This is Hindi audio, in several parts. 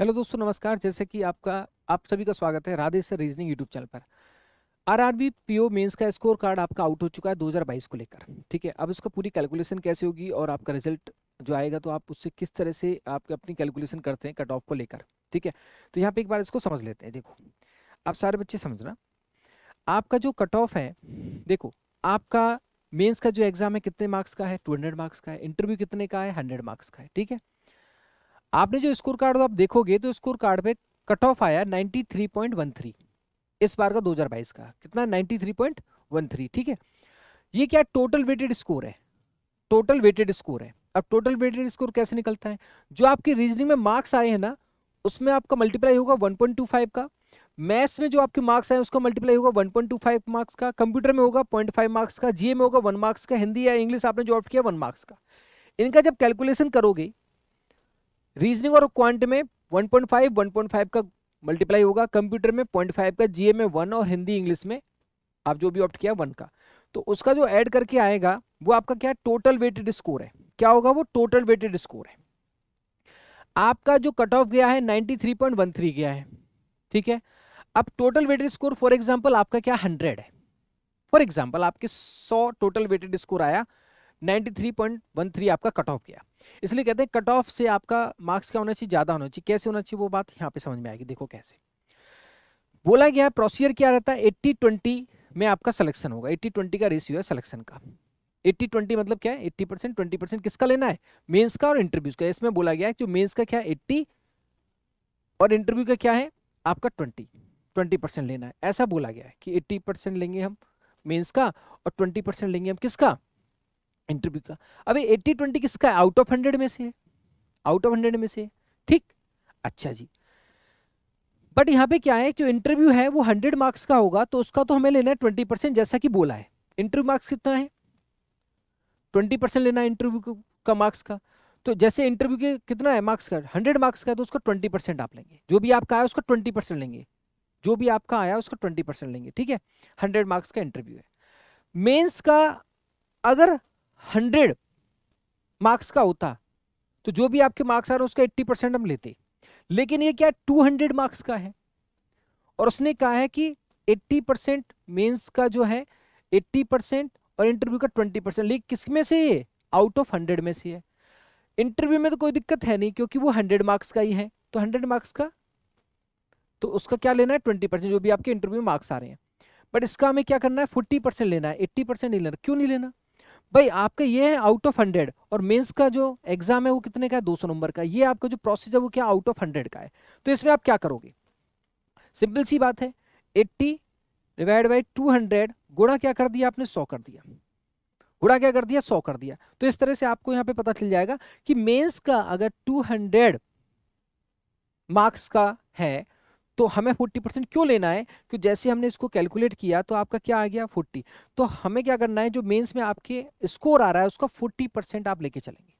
हेलो दोस्तों नमस्कार जैसे कि आपका आप सभी का स्वागत है राधे से रीजनिंग यूट्यूब चैनल पर आरआरबी पीओ मेंस का स्कोर कार्ड आपका आउट हो चुका है 2022 को लेकर ठीक है अब इसका पूरी कैलकुलेशन कैसे होगी और आपका रिजल्ट जो आएगा तो आप उससे किस तरह से आप अपनी कैलकुलेशन करते हैं कट ऑफ को लेकर ठीक है तो यहाँ पर एक बार इसको समझ लेते हैं देखो आप सारे बच्चे समझना आपका जो कट ऑफ है देखो आपका मेन्स का जो एग्जाम है कितने मार्क्स का है टू मार्क्स का है इंटरव्यू कितने का है हंड्रेड मार्क्स का है ठीक है आपने जो स्कोर कार्ड आप देखोगे तो स्कोर कार्ड पे कट ऑफ आया 93.13 इस बार का 2022 का कितना 93.13 ठीक है ये क्या टोटल वेटेड स्कोर है टोटल वेटेड स्कोर है अब टोटल वेटेड स्कोर कैसे निकलता है जो आपके रीजनिंग में मार्क्स आए हैं ना उसमें आपका मल्टीप्लाई होगा वन का मैथ्स में जो आपके मार्क्स आए उसका मल्टीप्लाई होगा 1.25 मार्क्स का कंप्यूटर में होगा 0.5 मार्क्स का जीए में होगा 1 मार्क्स का हिंदी या इंग्लिश आपने जो ऑप्ट किया 1 मार्क्स का इनका जब कैलकुलेशन करोगे रीजनिंग और क्वांट में 1.5 1.5 का मल्टीप्लाई होगा कंप्यूटर में 0.5 का जीए में वन और हिंदी इंग्लिश में आप जो भी ऑप्ट किया वन का तो उसका जो ऐड करके आएगा वो आपका क्या टोटल वेटेड स्कोर है क्या होगा वो टोटल वेटेड स्कोर है आपका जो कट ऑफ गया है 93.13 गया है ठीक है अब total weighted score for example आपका क्या 100 है फॉर एग्जांपल आपके 100 टोटल वेटेड स्कोर आया 93.13 आपका कट ऑफ गया इसलिए कहते हैं कट ऑफ से आपका मार्क्स क्या होना चाहिए ज़्यादा होना चाहिए कैसे होना चाहिए वो बात यहाँ पे समझ में आएगी देखो कैसे बोला गया प्रोसीजर क्या रहता है एट्टी ट्वेंटी में आपका सिलेक्शन होगा एट्टी ट्वेंटी का रेशियो है सिलेक्शन का एट्टी ट्वेंटी मतलब क्या है एट्टी परसेंट ट्वेंटी परसेंट किसका लेना है मेंस का और इंटरव्यूज का इसमें बोला गया है जो मेंस का क्या है एट्टी और इंटरव्यू का क्या है आपका ट्वेंटी ट्वेंटी परसेंट लेना है ऐसा बोला गया है कि एट्टी परसेंट लेंगे हम मेन्स का और ट्वेंटी परसेंट लेंगे हम किसका इंटरव्यू का अभी एट्टी ट्वेंटी किसका है आउट ऑफ हंड्रेड में से है आउट ऑफ हंड्रेड में से ठीक अच्छा जी बट यहाँ पे क्या है जो इंटरव्यू है वो हंड्रेड मार्क्स का होगा तो उसका तो हमें लेना है ट्वेंटी परसेंट जैसा कि बोला है इंटरव्यू मार्क्स कितना है ट्वेंटी परसेंट लेना है इंटरव्यू का मार्क्स का तो जैसे इंटरव्यू के कितना है मार्क्स का हंड्रेड मार्क्स का है तो उसका ट्वेंटी परसेंट आप लेंगे जो भी आपका आया उसका ट्वेंटी परसेंट लेंगे जो भी आपका आया उसका ट्वेंटी परसेंट लेंगे ठीक है हंड्रेड मार्क्स का इंटरव्यू है मेन्स का अगर हंड्रेड मार्क्स का होता तो जो भी आपके मार्क्स आ रहे हैं उसका एट्टी परसेंट हम लेते लेकिन ये क्या टू हंड्रेड मार्क्स का है और उसने कहा है कि एट्टी परसेंट मेन्स का जो है एट्टी परसेंट और इंटरव्यू का ट्वेंटी परसेंट लेकिन किस में से ये आउट ऑफ हंड्रेड में से है इंटरव्यू में तो कोई दिक्कत है नहीं क्योंकि वो हंड्रेड मार्क्स का ही है तो हंड्रेड मार्क्स का तो उसका क्या लेना है ट्वेंटी परसेंट जो भी आपके इंटरव्यू में मार्क्स आ रहे हैं बट इसका हमें क्या करना है फोर्टी परसेंट लेना है एट्टी परसेंट नहीं लेना क्यों नहीं लेना भाई आपका ये है आउट ऑफ हंड्रेड और मेंस का जो एग्जाम है वो कितने का है सौ नंबर का ये आपका जो है वो क्या आउट ऑफ हंड्रेड का है तो इसमें आप क्या करोगे सिंपल सी बात है eighty divide by two hundred गुणा क्या कर दिया आपने सौ कर दिया गुणा क्या कर दिया सौ कर दिया तो इस तरह से आपको यहाँ पे पता चल जाएगा कि मेन्स का अगर टू मार्क्स का है तो हमें फोर्टी परसेंट क्यों लेना है कि जैसे हमने इसको कैलकुलेट किया तो आपका क्या आ गया फोर्टी तो हमें क्या करना है जो मेंस में आपके स्कोर आ रहा है उसका फोर्टी परसेंट आप लेके चलेंगे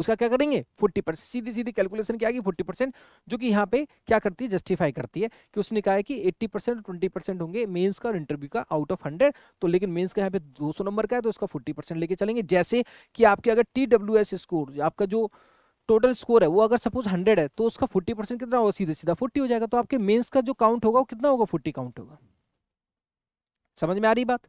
उसका क्या करेंगे 40 परसेंट सीधी सीधी कैलकुलेशन क्या आएगी 40 परसेंट जो कि यहाँ पे क्या करती है जस्टिफाई करती है कि उसने कहा है कि 80 परसेंट ट्वेंटी परसेंट होंगे मेंस का और इंटरव्यू का आउट ऑफ 100 तो लेकिन मेंस का यहाँ पे 200 नंबर का है तो उसका 40 लेके चलेंगे जैसे कि आपके अगर टी स्कोर आपका जो टोटल स्कोर है वो अगर सपोज हंड्रेड है तो उसका फोर्टी परसेंट कितना होगा सीधे सीधा फोर्टी हो जाएगा तो आपके मेन्स का जो काउंट होगा वो कितना होगा फोर्टी काउंट होगा समझ में आ रही बात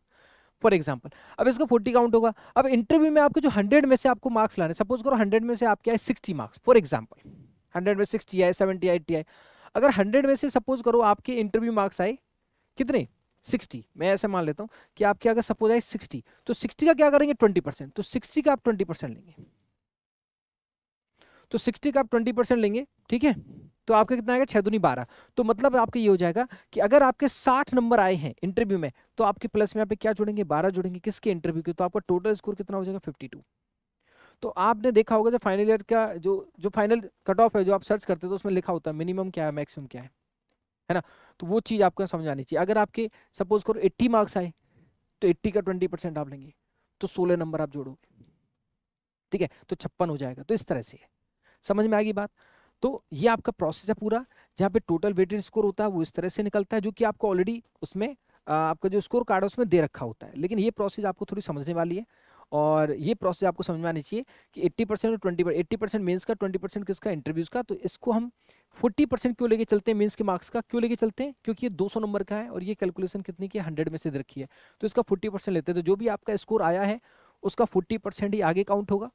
फॉर एग्जाम्पल अब इसका फोर्टी काउंट होगा अब इंटरव्यू में आपके जो हंड्रेड में से आपको मार्क्स लाने सपोज करो हंड्रेड में से आपके आए sixty marks for example hundred में सिक्सटी आए सेवेंटी एट्टी आए अगर हंड्रेड में से सपोज करो आपके इंटरव्यू मार्क्स आए कितने सिक्सटी मैं ऐसे मान लेता हूँ कि आपके अगर सपोज आए सिक्सटी तो सिक्सटी का क्या करेंगे ट्वेंटी परसेंट तो सिक्सटी का आप ट्वेंटी परसेंट लेंगे तो सिक्सटी का आप ट्वेंटी परसेंट लेंगे ठीक है तो आपका कितना आएगा छः दूनी बारह तो मतलब आपका ये हो जाएगा कि अगर आपके साठ नंबर आए हैं इंटरव्यू में तो आपके प्लस में यहाँ पे क्या जुड़ेंगे बारह जुड़ेंगे किसके इंटरव्यू के तो आपका टोटल स्कोर कितना हो जाएगा फिफ्टी टू तो आपने देखा होगा जो फाइनल ईयर का जो जो फाइनल कट ऑफ है जो आप सर्च करते हो तो उसमें लिखा होता है मिनिमम क्या है मैक्सिमम क्या है है ना तो वो चीज़ आपको समझ आनी चाहिए अगर आपके सपोज करो एट्टी मार्क्स आए तो एट्टी का ट्वेंटी परसेंट आप लेंगे तो सोलह नंबर आप जोड़ोगे ठीक है तो छप्पन हो जाएगा तो इस तरह से है समझ में आएगी बात तो ये आपका प्रोसेस है पूरा जहाँ पे टोटल वेटेड स्कोर होता है वो इस तरह से निकलता है जो कि आपको ऑलरेडी उसमें आपका जो स्कोर कार्ड है उसमें दे रखा होता है लेकिन ये प्रोसेस आपको थोड़ी समझने वाली है और ये प्रोसेस आपको समझ में आनी चाहिए कि 80 परसेंट और ट्वेंटी एट्टी परसेंट मेन्स का 20 परसेंट किसका इंटरव्यूज़ का तो इसको हम 40 परसेंट क्यों लेके चलते हैं मीन्स के मार्क्स का क्यों लेके चलते हैं क्योंकि ये 200 नंबर का है और ये कैलकुलेशन कितनी की हंड्रेड में से रखी है तो इसका 40 परसेंट लेते हैं तो जो भी आपका स्कोर आया है उसका फोर्टी परसेंट ही आगे काउंट होगा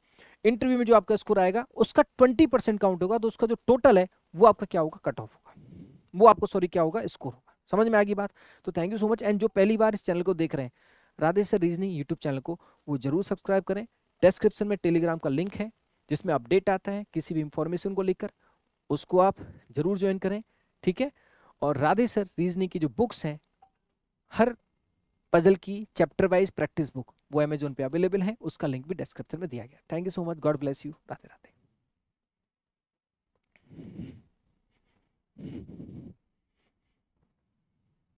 इंटरव्यू में जो आपका स्कोर आएगा उसका ट्वेंटी परसेंट काउंट होगा तो उसका जो टोटल है वो आपका क्या होगा कट ऑफ होगा वो आपको सॉरी क्या होगा स्कोर होगा समझ में आ गई बात तो thank you so much and जो पहली बार इस चैनल को देख रहे हैं Radhe sir reasoning YouTube channel को वो जरूर सब्सक्राइब करें डिस्क्रिप्शन में टेलीग्राम का लिंक है जिसमें अपडेट आता है किसी भी इंफॉर्मेशन को लेकर उसको आप जरूर ज्वाइन करें ठीक है और राधे सर रीजनिंग की जो बुक्स हैं हर पजल की चैप्टर वाइज प्रैक्टिस बुक वो अमेजोन पे अवेलेबल है उसका लिंक भी डिस्क्रिप्शन में दिया गया thank you so much God bless you Radhe Radhe